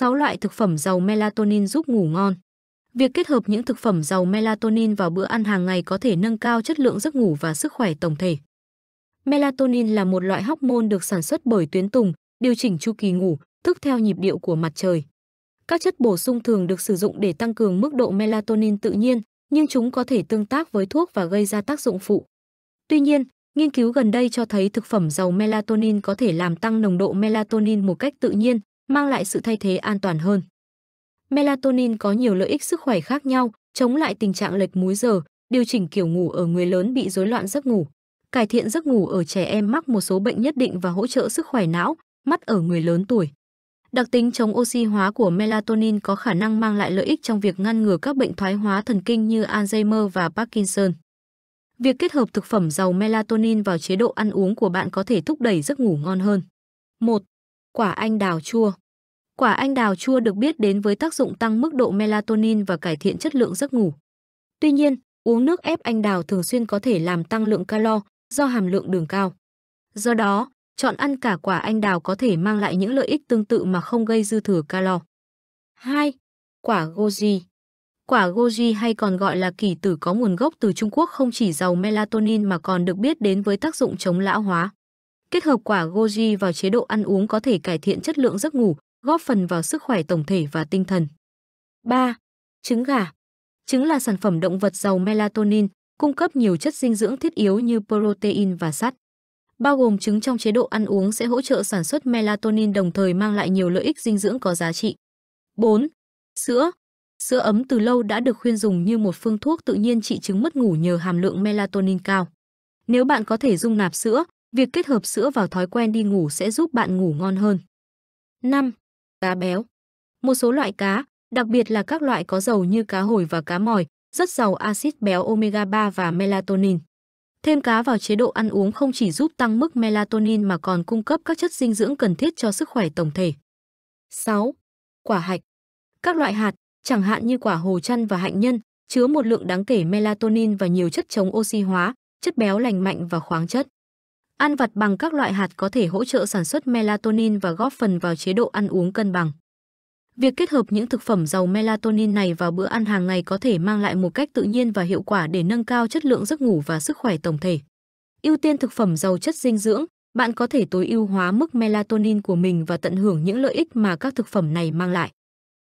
6 loại thực phẩm giàu melatonin giúp ngủ ngon. Việc kết hợp những thực phẩm giàu melatonin vào bữa ăn hàng ngày có thể nâng cao chất lượng giấc ngủ và sức khỏe tổng thể. Melatonin là một loại hormone được sản xuất bởi tuyến tùng, điều chỉnh chu kỳ ngủ, thức theo nhịp điệu của mặt trời. Các chất bổ sung thường được sử dụng để tăng cường mức độ melatonin tự nhiên, nhưng chúng có thể tương tác với thuốc và gây ra tác dụng phụ. Tuy nhiên, nghiên cứu gần đây cho thấy thực phẩm giàu melatonin có thể làm tăng nồng độ melatonin một cách tự nhiên, mang lại sự thay thế an toàn hơn. Melatonin có nhiều lợi ích sức khỏe khác nhau, chống lại tình trạng lệch múi giờ, điều chỉnh kiểu ngủ ở người lớn bị rối loạn giấc ngủ, cải thiện giấc ngủ ở trẻ em mắc một số bệnh nhất định và hỗ trợ sức khỏe não, mắt ở người lớn tuổi. Đặc tính chống oxy hóa của melatonin có khả năng mang lại lợi ích trong việc ngăn ngừa các bệnh thoái hóa thần kinh như Alzheimer và Parkinson. Việc kết hợp thực phẩm giàu melatonin vào chế độ ăn uống của bạn có thể thúc đẩy giấc ngủ ngon hơn. 1. Quả anh đào chua Quả anh đào chua được biết đến với tác dụng tăng mức độ melatonin và cải thiện chất lượng giấc ngủ. Tuy nhiên, uống nước ép anh đào thường xuyên có thể làm tăng lượng calo do hàm lượng đường cao. Do đó, chọn ăn cả quả anh đào có thể mang lại những lợi ích tương tự mà không gây dư thừa calo. 2. Quả goji Quả goji hay còn gọi là kỳ tử có nguồn gốc từ Trung Quốc không chỉ giàu melatonin mà còn được biết đến với tác dụng chống lão hóa. Kết hợp quả goji vào chế độ ăn uống có thể cải thiện chất lượng giấc ngủ, góp phần vào sức khỏe tổng thể và tinh thần. 3. Trứng gà Trứng là sản phẩm động vật giàu melatonin, cung cấp nhiều chất dinh dưỡng thiết yếu như protein và sắt. Bao gồm trứng trong chế độ ăn uống sẽ hỗ trợ sản xuất melatonin đồng thời mang lại nhiều lợi ích dinh dưỡng có giá trị. 4. Sữa Sữa ấm từ lâu đã được khuyên dùng như một phương thuốc tự nhiên trị chứng mất ngủ nhờ hàm lượng melatonin cao. Nếu bạn có thể dung nạp sữa, Việc kết hợp sữa vào thói quen đi ngủ sẽ giúp bạn ngủ ngon hơn. 5. Cá béo Một số loại cá, đặc biệt là các loại có dầu như cá hồi và cá mòi, rất giàu axit béo omega 3 và melatonin. Thêm cá vào chế độ ăn uống không chỉ giúp tăng mức melatonin mà còn cung cấp các chất dinh dưỡng cần thiết cho sức khỏe tổng thể. 6. Quả hạch Các loại hạt, chẳng hạn như quả hồ chăn và hạnh nhân, chứa một lượng đáng kể melatonin và nhiều chất chống oxy hóa, chất béo lành mạnh và khoáng chất. Ăn vặt bằng các loại hạt có thể hỗ trợ sản xuất melatonin và góp phần vào chế độ ăn uống cân bằng. Việc kết hợp những thực phẩm giàu melatonin này vào bữa ăn hàng ngày có thể mang lại một cách tự nhiên và hiệu quả để nâng cao chất lượng giấc ngủ và sức khỏe tổng thể. Ưu tiên thực phẩm giàu chất dinh dưỡng, bạn có thể tối ưu hóa mức melatonin của mình và tận hưởng những lợi ích mà các thực phẩm này mang lại.